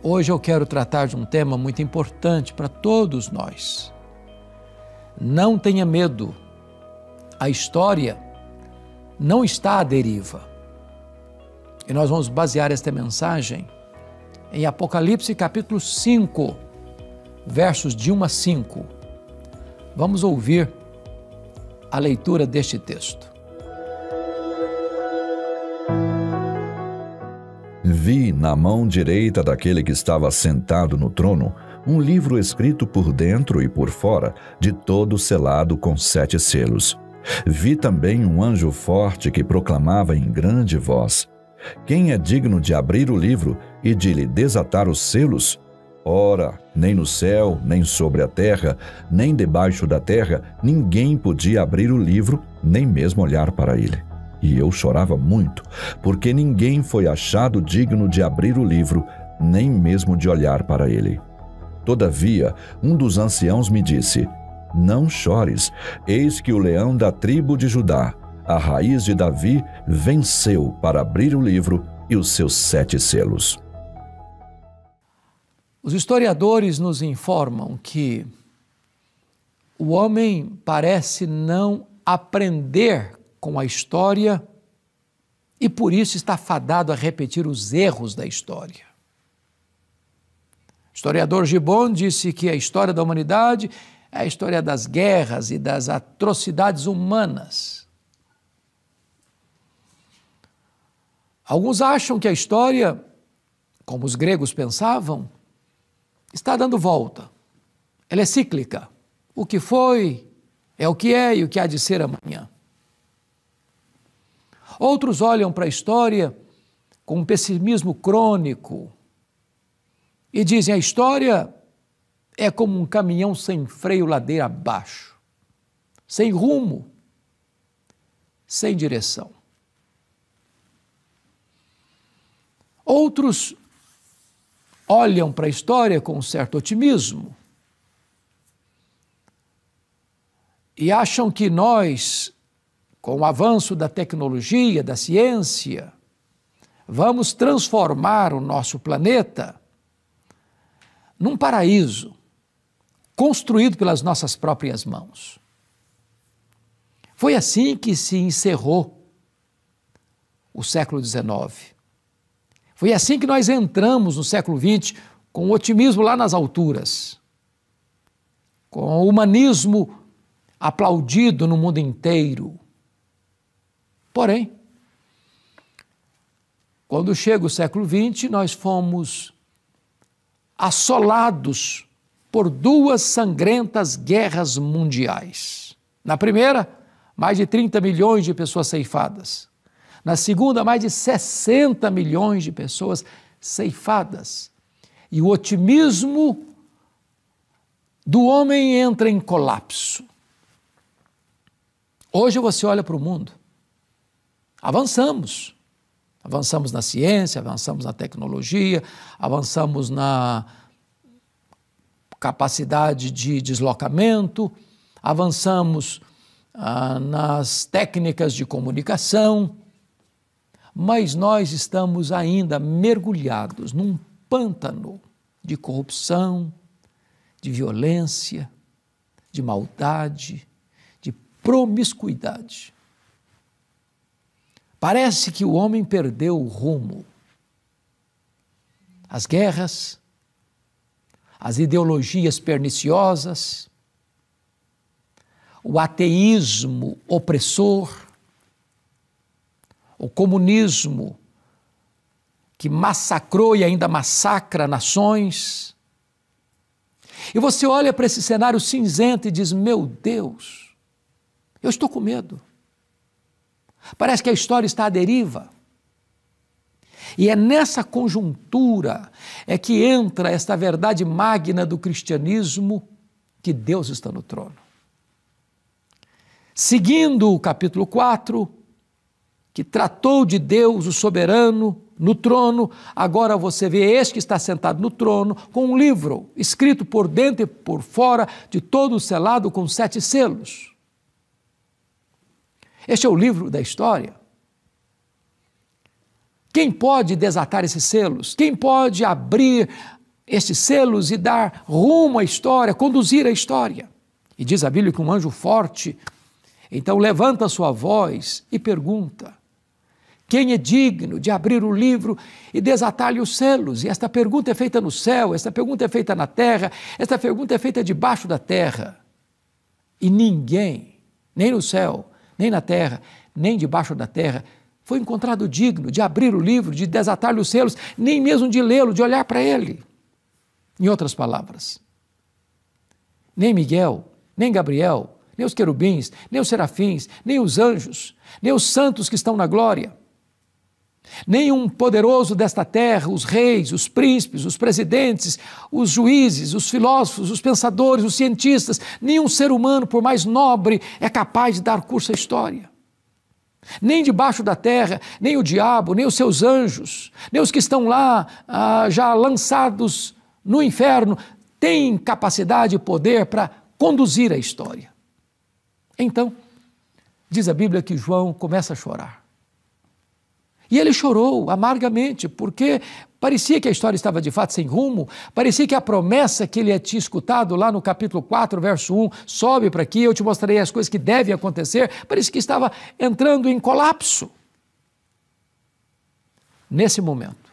Hoje eu quero tratar de um tema muito importante para todos nós. Não tenha medo, a história não está à deriva. E nós vamos basear esta mensagem em Apocalipse capítulo 5, versos de 1 a 5. Vamos ouvir a leitura deste texto. vi na mão direita daquele que estava sentado no trono um livro escrito por dentro e por fora, de todo selado com sete selos. Vi também um anjo forte que proclamava em grande voz: Quem é digno de abrir o livro e de lhe desatar os selos? Ora, nem no céu, nem sobre a terra, nem debaixo da terra, ninguém podia abrir o livro, nem mesmo olhar para ele. E eu chorava muito, porque ninguém foi achado digno de abrir o livro, nem mesmo de olhar para ele. Todavia, um dos anciãos me disse: Não chores, eis que o leão da tribo de Judá, a raiz de Davi, venceu para abrir o livro e os seus sete selos. Os historiadores nos informam que o homem parece não aprender com a história e por isso está fadado a repetir os erros da história. O historiador Gibbon disse que a história da humanidade é a história das guerras e das atrocidades humanas. Alguns acham que a história, como os gregos pensavam, está dando volta. Ela é cíclica. O que foi é o que é e o que há de ser amanhã. Outros olham para a história com um pessimismo crônico e dizem: a história é como um caminhão sem freio ladeira abaixo, sem rumo, sem direção. Outros olham para a história com um certo otimismo e acham que nós com o avanço da tecnologia, da ciência, vamos transformar o nosso planeta num paraíso construído pelas nossas próprias mãos. Foi assim que se encerrou o século XIX. Foi assim que nós entramos no século XX, com otimismo lá nas alturas, com o humanismo aplaudido no mundo inteiro Porém, quando chega o século XX, nós fomos assolados por duas sangrentas guerras mundiais. Na primeira, mais de 30 milhões de pessoas ceifadas. Na segunda, mais de 60 milhões de pessoas ceifadas. E o otimismo do homem entra em colapso. Hoje você olha para o mundo avançamos. Avançamos na ciência, avançamos na tecnologia, avançamos na capacidade de deslocamento, avançamos ah, nas técnicas de comunicação, mas nós estamos ainda mergulhados num pântano de corrupção, de violência, de maldade, de promiscuidade. Parece que o homem perdeu o rumo. As guerras, as ideologias perniciosas, o ateísmo opressor, o comunismo que massacrou e ainda massacra nações. E você olha para esse cenário cinzento e diz: Meu Deus, eu estou com medo. Parece que a história está à deriva. E é nessa conjuntura é que entra esta verdade magna do cristianismo que Deus está no trono. Seguindo o capítulo 4, que tratou de Deus, o soberano, no trono, agora você vê este que está sentado no trono, com um livro escrito por dentro e por fora, de todo selado com sete selos. Este é o livro da história. Quem pode desatar esses selos? Quem pode abrir estes selos e dar rumo à história, conduzir a história? E diz a Bíblia que um anjo forte então levanta a sua voz e pergunta: quem é digno de abrir o livro e desatar-lhe os selos? E esta pergunta é feita no céu, esta pergunta é feita na terra, esta pergunta é feita debaixo da terra. E ninguém, nem no céu, nem na terra, nem debaixo da terra, foi encontrado digno de abrir o livro, de desatar-lhe os selos, nem mesmo de lê-lo, de olhar para ele. Em outras palavras, nem Miguel, nem Gabriel, nem os querubins, nem os serafins, nem os anjos, nem os santos que estão na glória, Nenhum poderoso desta terra, os reis, os príncipes, os presidentes, os juízes, os filósofos, os pensadores, os cientistas, nenhum ser humano, por mais nobre, é capaz de dar curso à história. Nem debaixo da terra, nem o diabo, nem os seus anjos, nem os que estão lá ah, já lançados no inferno, têm capacidade e poder para conduzir a história. Então, diz a Bíblia que João começa a chorar. E ele chorou amargamente, porque parecia que a história estava de fato sem rumo, parecia que a promessa que ele tinha escutado lá no capítulo 4, verso 1, sobe para aqui, eu te mostrarei as coisas que devem acontecer, parecia que estava entrando em colapso. Nesse momento,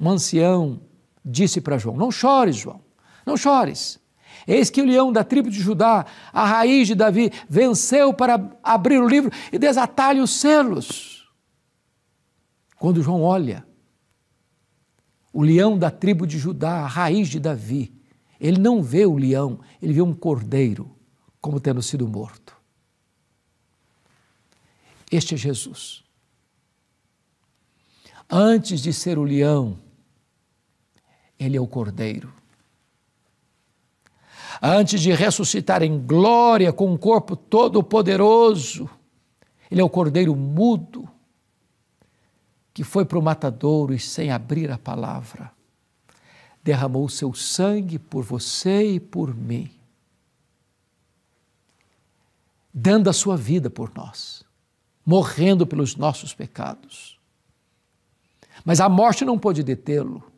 um ancião disse para João: Não chores, João, não chores. Eis que o leão da tribo de Judá, a raiz de Davi, venceu para abrir o livro e desatar os selos. Quando João olha, o leão da tribo de Judá, a raiz de Davi, ele não vê o leão, ele vê um cordeiro como tendo sido morto. Este é Jesus. Antes de ser o leão, ele é o cordeiro. Antes de ressuscitar em glória com o um corpo todo poderoso, ele é o cordeiro mudo que foi para o matadouro e sem abrir a palavra, derramou seu sangue por você e por mim, dando a sua vida por nós, morrendo pelos nossos pecados. Mas a morte não pôde detê-lo.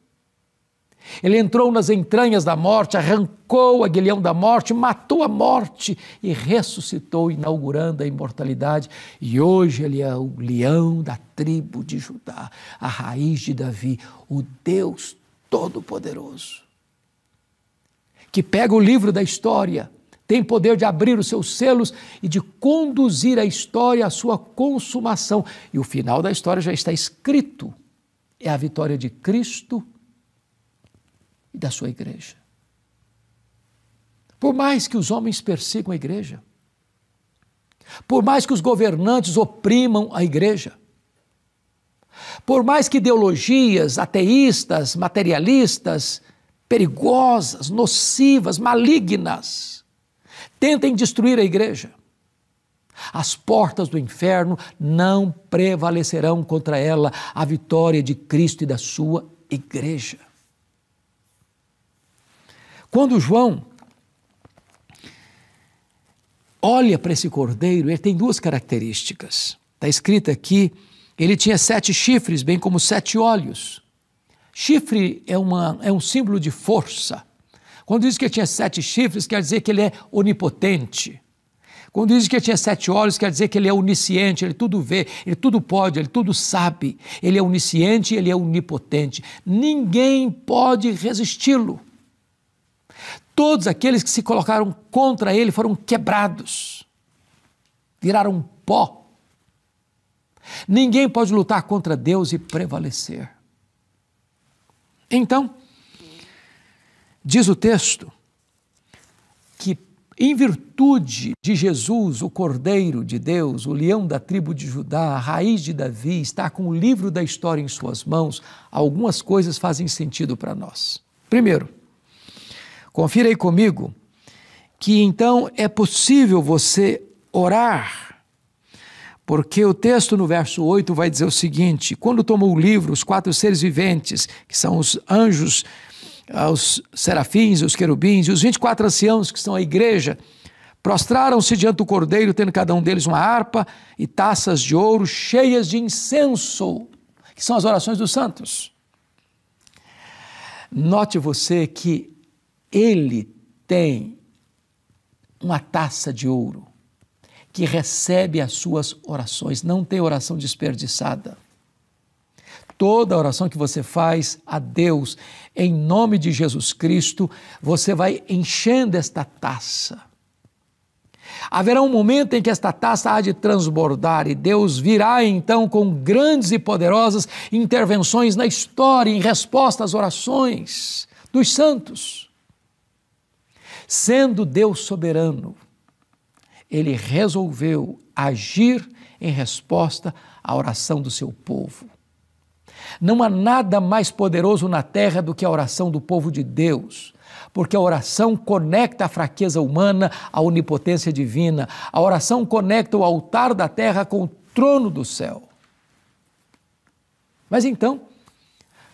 Ele entrou nas entranhas da morte, arrancou o aguilhão da morte, matou a morte e ressuscitou, inaugurando a imortalidade. E hoje ele é o leão da tribo de Judá, a raiz de Davi, o Deus Todo-Poderoso, que pega o livro da história, tem poder de abrir os seus selos e de conduzir a história à sua consumação. E o final da história já está escrito. É a vitória de Cristo e da sua igreja. Por mais que os homens persigam a igreja, por mais que os governantes oprimam a igreja, por mais que ideologias ateístas, materialistas, perigosas, nocivas, malignas, tentem destruir a igreja, as portas do inferno não prevalecerão contra ela a vitória de Cristo e da sua igreja. Quando João olha para esse cordeiro, ele tem duas características. Está escrito aqui: ele tinha sete chifres, bem como sete olhos. Chifre é, uma, é um símbolo de força. Quando diz que ele tinha sete chifres, quer dizer que ele é onipotente. Quando diz que ele tinha sete olhos, quer dizer que ele é onisciente, ele tudo vê, ele tudo pode, ele tudo sabe. Ele é onisciente, ele é onipotente. Ninguém pode resisti-lo. Todos aqueles que se colocaram contra ele foram quebrados, viraram pó. Ninguém pode lutar contra Deus e prevalecer. Então, diz o texto que, em virtude de Jesus, o Cordeiro de Deus, o leão da tribo de Judá, a raiz de Davi, está com o livro da história em suas mãos, algumas coisas fazem sentido para nós. Primeiro, Confira aí comigo que então é possível você orar. Porque o texto no verso 8 vai dizer o seguinte: quando tomou o livro, os quatro seres viventes, que são os anjos, ah, os serafins, os querubins e os 24 anciãos que estão a igreja, prostraram-se diante do cordeiro, tendo cada um deles uma harpa e taças de ouro cheias de incenso, que são as orações dos santos. Note você que ele tem uma taça de ouro que recebe as suas orações, não tem oração desperdiçada. Toda oração que você faz a Deus, em nome de Jesus Cristo, você vai enchendo esta taça. Haverá um momento em que esta taça há de transbordar e Deus virá então com grandes e poderosas intervenções na história, em resposta às orações dos santos. Sendo Deus soberano, ele resolveu agir em resposta à oração do seu povo. Não há nada mais poderoso na terra do que a oração do povo de Deus, porque a oração conecta a fraqueza humana à onipotência divina, a oração conecta o altar da terra com o trono do céu. Mas então,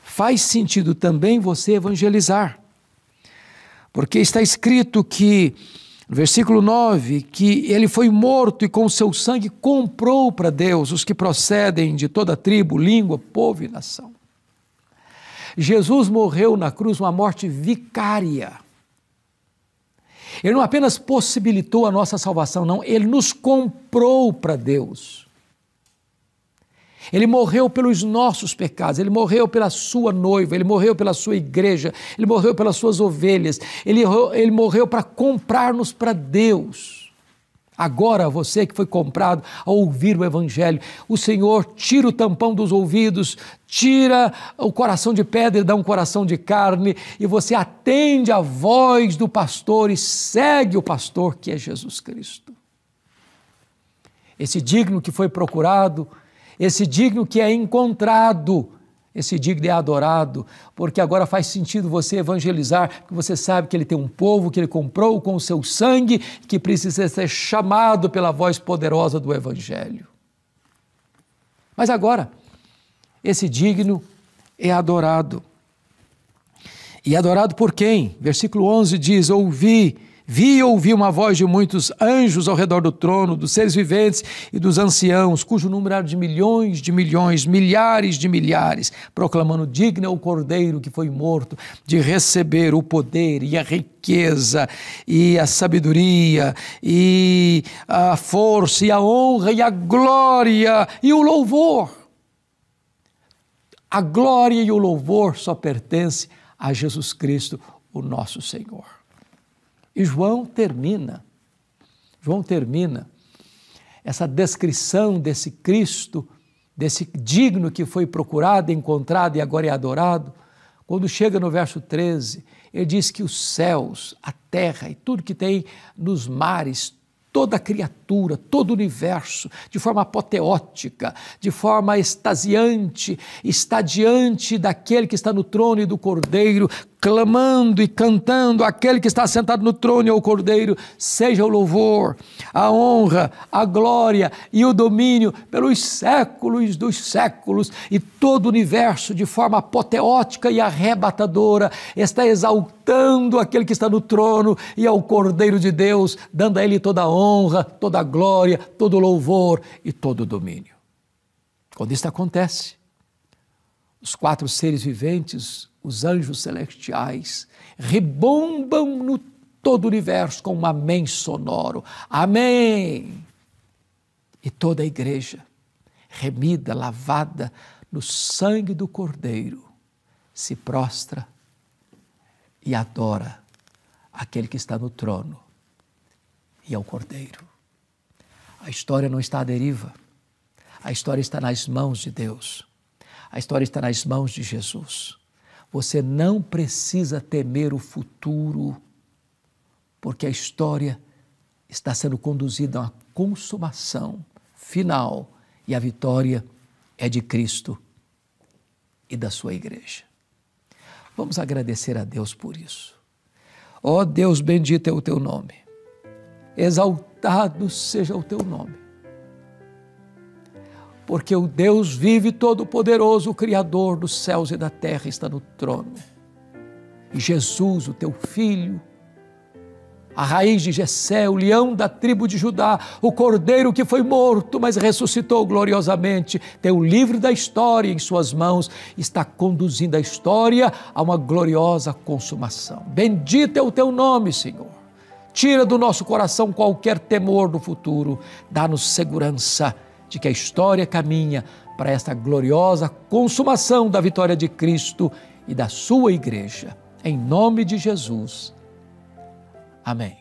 faz sentido também você evangelizar porque está escrito que, no versículo 9, que ele foi morto e com seu sangue comprou para Deus os que procedem de toda tribo, língua, povo e nação. Jesus morreu na cruz uma morte vicária. Ele não apenas possibilitou a nossa salvação, não, ele nos comprou para Deus. Ele morreu pelos nossos pecados, ele morreu pela sua noiva, ele morreu pela sua igreja, ele morreu pelas suas ovelhas, ele, ele morreu para comprar-nos para Deus. Agora você que foi comprado ao ouvir o Evangelho, o Senhor tira o tampão dos ouvidos, tira o coração de pedra e dá um coração de carne, e você atende à voz do pastor e segue o pastor que é Jesus Cristo. Esse digno que foi procurado, esse digno que é encontrado, esse digno é adorado, porque agora faz sentido você evangelizar, porque você sabe que ele tem um povo que ele comprou com o seu sangue, que precisa ser chamado pela voz poderosa do Evangelho. Mas agora, esse digno é adorado. E adorado por quem? Versículo 11 diz: Ouvi Vi e ouvi uma voz de muitos anjos ao redor do trono, dos seres viventes e dos anciãos, cujo número era de milhões de milhões, milhares de milhares, proclamando: Digno é o cordeiro que foi morto de receber o poder e a riqueza e a sabedoria e a força e a honra e a glória e o louvor. A glória e o louvor só pertencem a Jesus Cristo, o nosso Senhor. E João termina, João termina essa descrição desse Cristo, desse digno que foi procurado, encontrado e agora é adorado, quando chega no verso 13, ele diz que os céus, a terra e tudo que tem nos mares, toda criatura, todo o universo, de forma apoteótica, de forma extasiante, está diante daquele que está no trono e do cordeiro, clamando e cantando aquele que está sentado no trono e é ao cordeiro, seja o louvor, a honra, a glória e o domínio pelos séculos dos séculos, e todo o universo de forma apoteótica e arrebatadora está exaltando aquele que está no trono e ao é cordeiro de Deus, dando a ele toda a honra, toda a glória, todo o louvor e todo o domínio. Quando isso acontece, os quatro seres viventes, os anjos celestiais, rebombam no todo o universo com um amém sonoro. Amém! E toda a igreja, remida, lavada no sangue do Cordeiro, se prostra e adora aquele que está no trono e ao é Cordeiro. A história não está à deriva, a história está nas mãos de Deus. A história está nas mãos de Jesus. Você não precisa temer o futuro, porque a história está sendo conduzida a uma consumação final e a vitória é de Cristo e da sua igreja. Vamos agradecer a Deus por isso. Ó oh Deus, bendito é o teu nome, exaltado seja o teu nome porque o Deus vive todo-poderoso, o Criador dos céus e da terra, está no trono. E Jesus, o teu filho, a raiz de Jessé, o leão da tribo de Judá, o cordeiro que foi morto, mas ressuscitou gloriosamente, tem o livro da história em suas mãos, está conduzindo a história a uma gloriosa consumação. Bendito é o teu nome, Senhor. Tira do nosso coração qualquer temor do futuro, dá-nos segurança de que a história caminha para esta gloriosa consumação da vitória de Cristo e da sua igreja. Em nome de Jesus. Amém.